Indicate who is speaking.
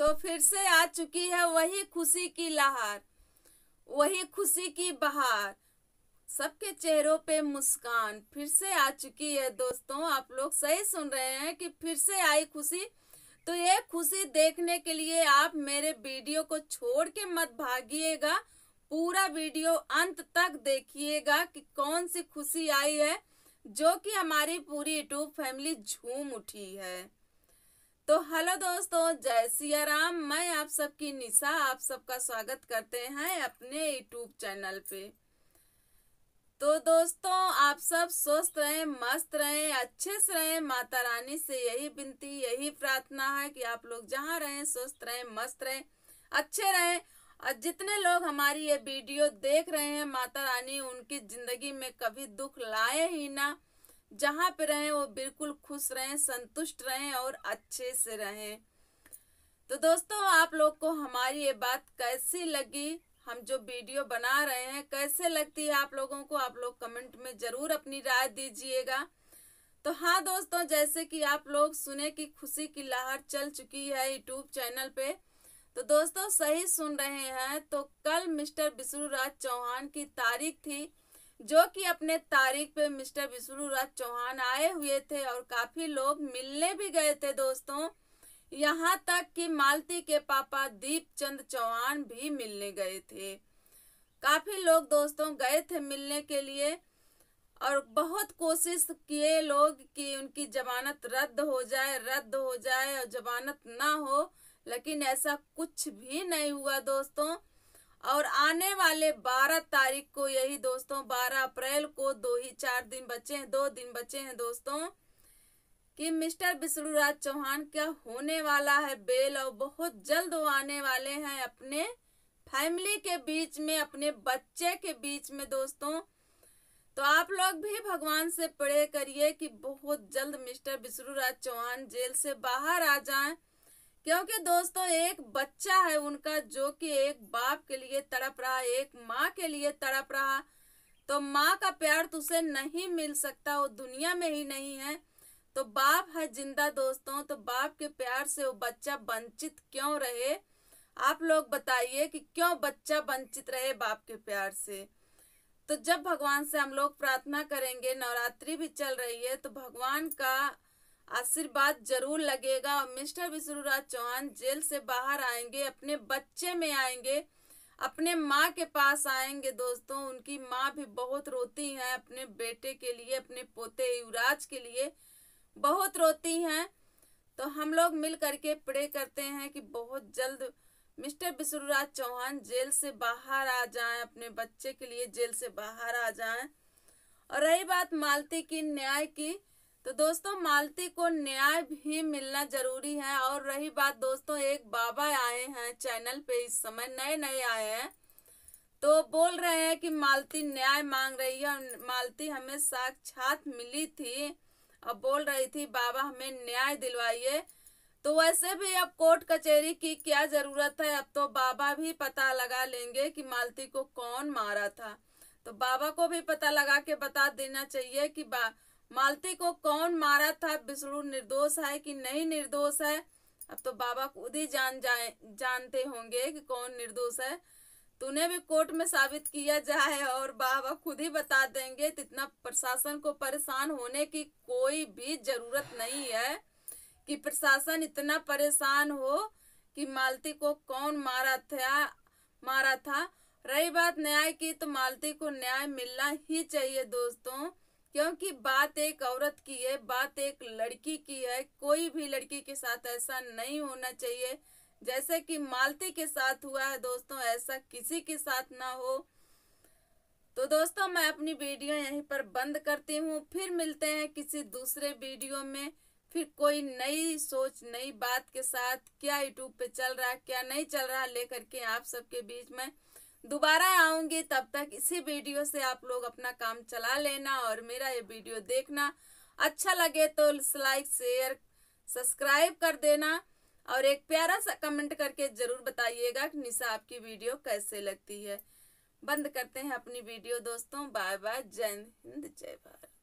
Speaker 1: तो फिर से आ चुकी है वही खुशी की लहर वही खुशी की बहार सबके चेहरों पे मुस्कान फिर से आ चुकी है दोस्तों आप लोग सही सुन रहे हैं कि फिर से आई खुशी तो ये खुशी देखने के लिए आप मेरे वीडियो को छोड़ के मत भागिएगा पूरा वीडियो अंत तक देखिएगा कि कौन सी खुशी आई है जो कि हमारी पूरी यूट्यूब फैमिली झूम उठी है तो हेलो दोस्तों जय सिया राम मैं आप सबकी निशा आप सबका स्वागत करते हैं अपने यूट्यूब चैनल पे तो दोस्तों आप सब स्वस्थ रहें मस्त रहें अच्छे से रहें माता रानी से यही विनती यही प्रार्थना है कि आप लोग जहाँ रहें स्वस्थ रहें मस्त रहें अच्छे रहें और जितने लोग हमारी ये वीडियो देख रहे हैं माता रानी उनकी जिंदगी में कभी दुख लाए ही ना जहाँ पे रहें वो बिल्कुल खुश रहें संतुष्ट रहें और अच्छे से रहें तो दोस्तों आप लोग को हमारी ये बात कैसी लगी हम जो वीडियो बना रहे हैं कैसे लगती है आप लोगों को आप लोग कमेंट में ज़रूर अपनी राय दीजिएगा तो हाँ दोस्तों जैसे कि आप लोग सुने कि खुशी की लहर चल चुकी है यूट्यूब चैनल पे तो दोस्तों सही सुन रहे हैं तो कल मिस्टर विष्णुराज चौहान की तारीख थी जो कि अपने तारीख पे मिस्टर विष्णुराज चौहान आए हुए थे और काफी लोग मिलने भी गए थे दोस्तों यहाँ तक कि मालती के पापा दीप चंद चौहान भी मिलने गए थे काफी लोग दोस्तों गए थे मिलने के लिए और बहुत कोशिश किए लोग कि उनकी जमानत रद्द हो जाए रद्द हो जाए और जमानत ना हो लेकिन ऐसा कुछ भी नहीं हुआ दोस्तों और आने वाले 12 तारीख को यही दोस्तों 12 अप्रैल को दो ही चार दिन बचे हैं दो दिन बचे हैं दोस्तों कि मिस्टर विष्णुराज चौहान क्या होने वाला है बेल और बहुत जल्द वो आने वाले हैं अपने फैमिली के बीच में अपने बच्चे के बीच में दोस्तों तो आप लोग भी भगवान से प्रे करिए कि बहुत जल्द मिस्टर विष्णुराज चौहान जेल से बाहर आ जाएं क्योंकि दोस्तों एक बच्चा है उनका जो कि एक बाप के लिए तड़प रहा एक माँ के लिए तड़प रहा तो माँ का प्यार तो उसे नहीं मिल सकता वो दुनिया में ही नहीं है तो बाप है जिंदा दोस्तों तो बाप के प्यार से वो बच्चा वंचित क्यों रहे आप लोग बताइए कि क्यों बच्चा वंचित रहे बाप के प्यार से तो जब भगवान से हम लोग प्रार्थना करेंगे नवरात्रि भी चल रही है तो भगवान का आशीर्वाद जरूर लगेगा और मिस्टर विष्णुराज चौहान जेल से बाहर आएंगे अपने बच्चे में आएंगे अपने माँ के पास आएंगे दोस्तों उनकी माँ भी बहुत रोती हैं अपने बेटे के लिए अपने पोते युवराज के लिए बहुत रोती हैं तो हम लोग मिल करके प्रे करते हैं कि बहुत जल्द मिस्टर विष्णुराज चौहान जेल से बाहर आ जाएं अपने बच्चे के लिए जेल से बाहर आ जाएं और रही बात मालती की न्याय की तो दोस्तों मालती को न्याय भी मिलना जरूरी है और रही बात दोस्तों एक बाबा आए हैं चैनल पे इस समय नए नए आए हैं तो बोल रहे हैं कि मालती न्याय मांग रही है मालती हमें साक्षात मिली थी और बोल रही थी बाबा हमें न्याय दिलवाइए तो वैसे भी अब कोर्ट कचहरी की क्या जरूरत है अब तो बाबा भी पता लगा लेंगे कि मालती को कौन मारा था तो बाबा को भी पता लगा के बता देना चाहिए कि बा मालती को कौन मारा था बिस्ड़ू निर्दोष है कि नहीं निर्दोष है अब तो बाबा खुद ही जान जाए जानते होंगे कि कौन निर्दोष है तूने भी कोर्ट में साबित किया जाए और बाबा खुद ही बता देंगे इतना प्रशासन को परेशान होने की कोई भी जरूरत नहीं है कि प्रशासन इतना परेशान हो कि मालती को कौन मारा था मारा था रही बात न्याय की तो मालती को न्याय मिलना ही चाहिए दोस्तों क्योंकि बात एक औरत की है बात एक लड़की की है कोई भी लड़की के साथ ऐसा नहीं होना चाहिए जैसे कि मालती के साथ हुआ है दोस्तों ऐसा किसी के साथ ना हो तो दोस्तों मैं अपनी वीडियो यहीं पर बंद करती हूँ फिर मिलते हैं किसी दूसरे वीडियो में फिर कोई नई सोच नई बात के साथ क्या यूट्यूब पे चल रहा है क्या नहीं चल रहा लेकर के आप सबके बीच में दोबारा आऊँगी तब तक इसी वीडियो से आप लोग अपना काम चला लेना और मेरा ये वीडियो देखना अच्छा लगे तो लाइक शेयर सब्सक्राइब कर देना और एक प्यारा सा कमेंट करके ज़रूर बताइएगा कि निशा आपकी वीडियो कैसे लगती है बंद करते हैं अपनी वीडियो दोस्तों बाय बाय जय हिंद जय भारत